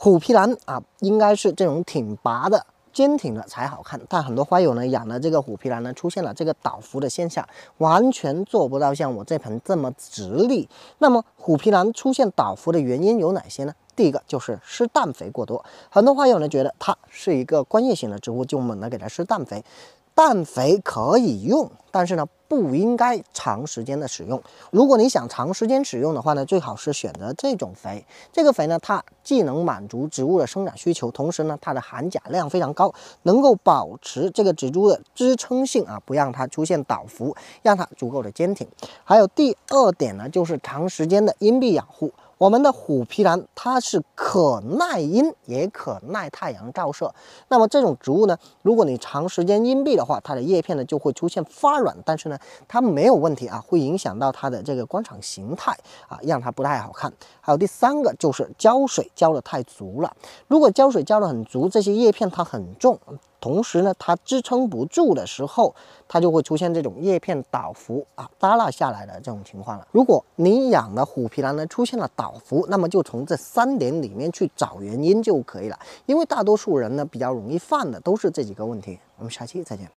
虎皮兰啊，应该是这种挺拔的、坚挺的才好看。但很多花友呢养的这个虎皮兰呢，出现了这个倒伏的现象，完全做不到像我这盆这么直立。那么虎皮兰出现倒伏的原因有哪些呢？第一个就是施氮肥过多，很多花友呢觉得它是一个观叶型的植物，就猛的给它施氮肥。氮肥可以用，但是呢，不应该长时间的使用。如果你想长时间使用的话呢，最好是选择这种肥。这个肥呢，它既能满足植物的生长需求，同时呢，它的含钾量非常高，能够保持这个植株的支撑性啊，不让它出现倒伏，让它足够的坚挺。还有第二点呢，就是长时间的阴蔽养护。我们的虎皮兰，它是可耐阴，也可耐太阳照射。那么这种植物呢，如果你长时间阴蔽的话，它的叶片呢就会出现发软。但是呢，它没有问题啊，会影响到它的这个观赏形态啊，让它不太好看。还有第三个就是浇水浇的太足了，如果浇水浇的很足，这些叶片它很重。同时呢，它支撑不住的时候，它就会出现这种叶片倒伏啊、耷拉下来的这种情况了。如果你养的虎皮兰呢出现了倒伏，那么就从这三点里面去找原因就可以了。因为大多数人呢比较容易犯的都是这几个问题。我们下期再见。